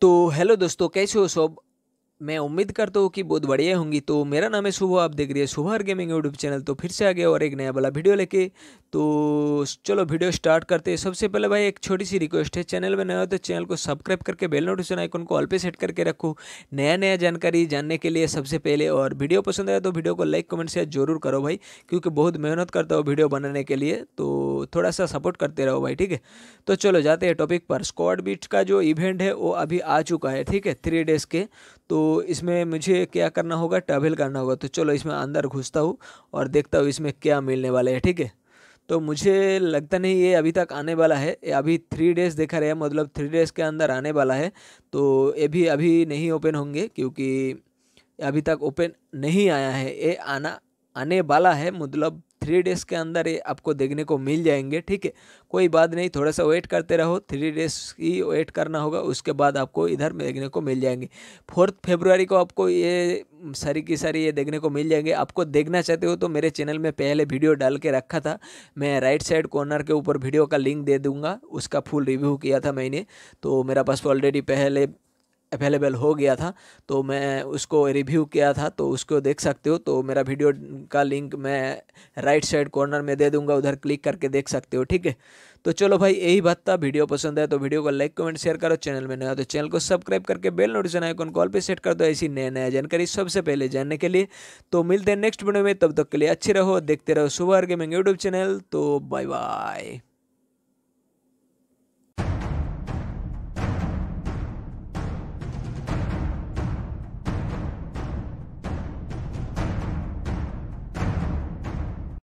તો હેલો દોસ્તો કહેશો હો मैं उम्मीद करता हूँ कि बहुत बढ़िया होंगी तो मेरा नाम है सुबह आप देख रहे हैं सुबह गेमिंग यूट्यूब चैनल तो फिर से आ गया और एक नया वाला वीडियो लेके तो चलो वीडियो स्टार्ट करते हैं सबसे पहले भाई एक छोटी सी रिक्वेस्ट है चैनल में नया हो तो चैनल को सब्सक्राइब करके बेल नोटिफिकेशन आइकन को ऑल पे सेट करके रखो नया नया जानकारी जानने के लिए सबसे पहले और वीडियो पसंद आया तो वीडियो को लाइक कमेंट शेयर जरूर करो भाई क्योंकि बहुत मेहनत करता हूँ वीडियो बनाने के लिए तो थोड़ा सा सपोर्ट करते रहो भाई ठीक है तो चलो जाते हैं टॉपिक पर स्कॉड बीट का जो इवेंट है वो अभी आ चुका है ठीक है थ्री डेज़ के तो इसमें मुझे क्या करना होगा ट्रैवल करना होगा तो चलो इसमें अंदर घुसता हूँ और देखता हूँ इसमें क्या मिलने वाला है ठीक है तो मुझे लगता नहीं ये अभी तक आने वाला है ये अभी थ्री डेज़ देखा रहे मतलब थ्री डेज़ के अंदर आने वाला है तो ये भी अभी नहीं ओपन होंगे क्योंकि अभी तक ओपन नहीं आया है ये आना आने वाला है मतलब थ्री डेज़ के अंदर ये आपको देखने को मिल जाएंगे ठीक है कोई बात नहीं थोड़ा सा वेट करते रहो थ्री डेज़ ही वेट करना होगा उसके बाद आपको इधर देखने को मिल जाएंगे फोर्थ फेब्रुआरी को आपको ये सारी की सारी ये देखने को मिल जाएंगे आपको देखना चाहते हो तो मेरे चैनल में पहले वीडियो डाल के रखा था मैं राइट साइड कॉर्नर के ऊपर वीडियो का लिंक दे दूंगा उसका फुल रिव्यू किया था मैंने तो मेरा पास ऑलरेडी पहले अवेलेबल हो गया था तो मैं उसको रिव्यू किया था तो उसको देख सकते हो तो मेरा वीडियो का लिंक मैं राइट साइड कॉर्नर में दे दूंगा उधर क्लिक करके देख सकते हो ठीक है तो चलो भाई यही बात था वीडियो पसंद है तो वीडियो को लाइक कमेंट शेयर करो चैनल में नया तो चैनल को सब्सक्राइब करके बेल नोटिफिकेशन आइकन कॉल पर सेट कर दो ऐसी नया नया जानकारी सबसे पहले जानने के लिए तो मिलते हैं नेक्स्ट वीडियो में तब तक के लिए अच्छे रहो देखते रहो सुबह गेमिंग यूट्यूब चैनल तो बाय बाय